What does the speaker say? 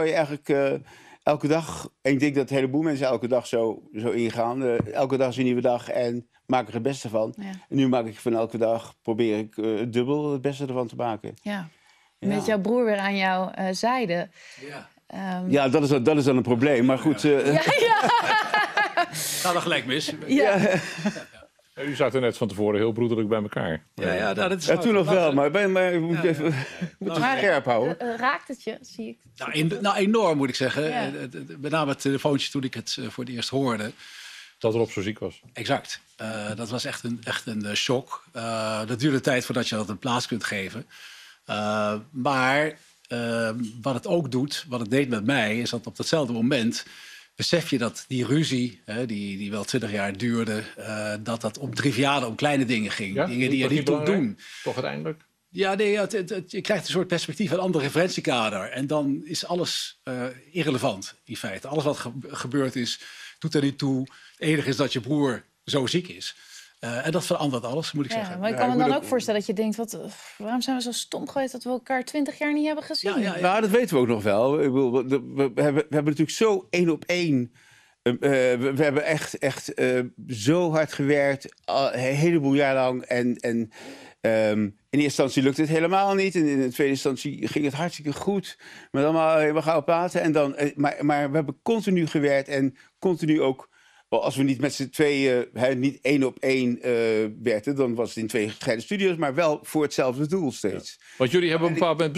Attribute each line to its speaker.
Speaker 1: je eigenlijk eh, elke dag, ik denk dat een heleboel mensen elke dag zo, zo ingaan. Eh, elke dag is een nieuwe dag en maak er het beste van. En nu maak ik van elke dag, probeer ik uh, dubbel het beste ervan te maken.
Speaker 2: Ja. Met jouw broer weer aan jouw zijde. Ja. Ehm, ja, dat is, dat is dan een probleem. Maar goed. Ja, ja. Gaat nou, er gelijk mis. ja. Eh, u zat er net van tevoren heel broederlijk bij elkaar. Ja, ja, dat is toen nog wel, maar ben, moet even moet je scherp houden.
Speaker 1: Eh, eh, raakt het je, zie ik?
Speaker 2: Nou, nou enorm moet ik zeggen. Met name het telefoontje toen ik het voor het eerst hoorde. Dat Rob zo ziek was. Exact. dat was echt een, echt een shock. dat duurde tijd voordat je dat een plaats kunt geven. maar wat het ook doet, wat het deed met mij, is dat op datzelfde moment besef je dat die ruzie, hè, die, die wel twintig jaar duurde, uh, dat dat om triviale, om kleine dingen ging. dingen die je niet toe doen. Toch uiteindelijk? Ja, nee, je krijgt een soort perspectief, een ander referentiekader. En dan is alles eh, irrelevant in feite. Alles wat gebeurd is, doet er niet toe. Het enige is dat je broer zo ziek is. Eh, en dat verandert alles, moet ik zeggen. Maar ik kan me dan ook, voorstellen dat je denkt, wat, waarom zijn we zo stom geweest dat we elkaar twintig jaar niet hebben gezien? Ja, Nou, dat weten we ook nog wel. Ik
Speaker 1: bedoel, we, hebben, we hebben natuurlijk zo één op één... Eh, eh, we, hebben echt, echt zo hard gewerkt, al, een heleboel jaar lang. En, en ehm, in eerste instantie lukte het helemaal niet. En in de tweede instantie ging het hartstikke goed. Maar allemaal, we gaan praten. En dan, maar, maar we hebben continu gewerkt en continu ook als we niet met z'n tweeën, hè, niet één op één eh, werden, dan was het in twee gescheiden studios, maar wel voor hetzelfde doel steeds.
Speaker 2: Want jullie hebben een paar moment